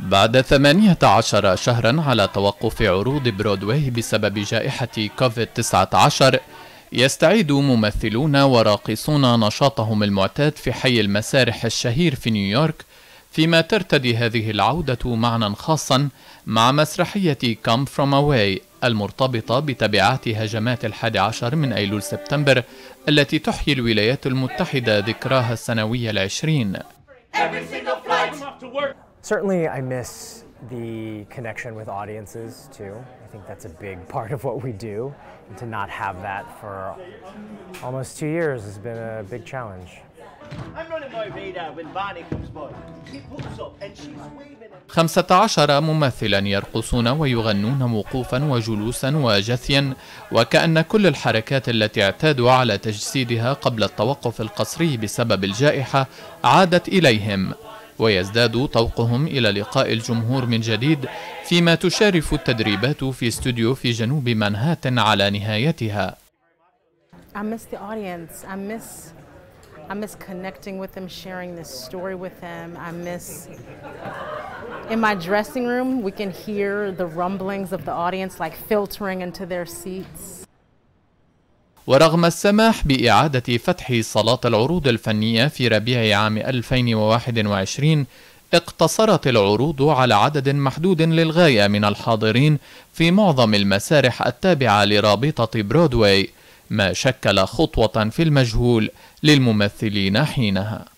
بعد 18 شهرا على توقف عروض برودواي بسبب جائحة كوفيد-19 يستعيد ممثلون وراقصون نشاطهم المعتاد في حي المسارح الشهير في نيويورك فيما ترتدي هذه العودة معنى خاصا مع مسرحية كام فروم اواي المرتبطة بتبعات هجمات الحادي عشر من أيلول سبتمبر التي تحيي الولايات المتحدة ذكراها السنوية العشرين Certainly, I miss the connection with audiences too. I think that's a big part of what we do. And to not have that for almost two years has been a big challenge. I'm running my radar when Barney comes by. She pulls up and she's waving. 15 ممثلا يرقصون ويغنون وقوفا وجلوسا وجثيا وكأن كل الحركات التي اعتادوا على تجسيدها قبل التوقف القصري بسبب الجائحة عادت إليهم ويزداد طوقهم إلى لقاء الجمهور من جديد فيما تشارف التدريبات في استوديو في جنوب منهاتن على نهايتها I miss the audience. I miss I miss connecting with them, sharing this story with them. I miss in my dressing room, we can hear the rumblings of the audience like filtering into their seats. ورغم السماح بإعادة فتح صلاة العروض الفنية في ربيع عام 2021 اقتصرت العروض على عدد محدود للغاية من الحاضرين في معظم المسارح التابعة لرابطة برودواي ما شكل خطوة في المجهول للممثلين حينها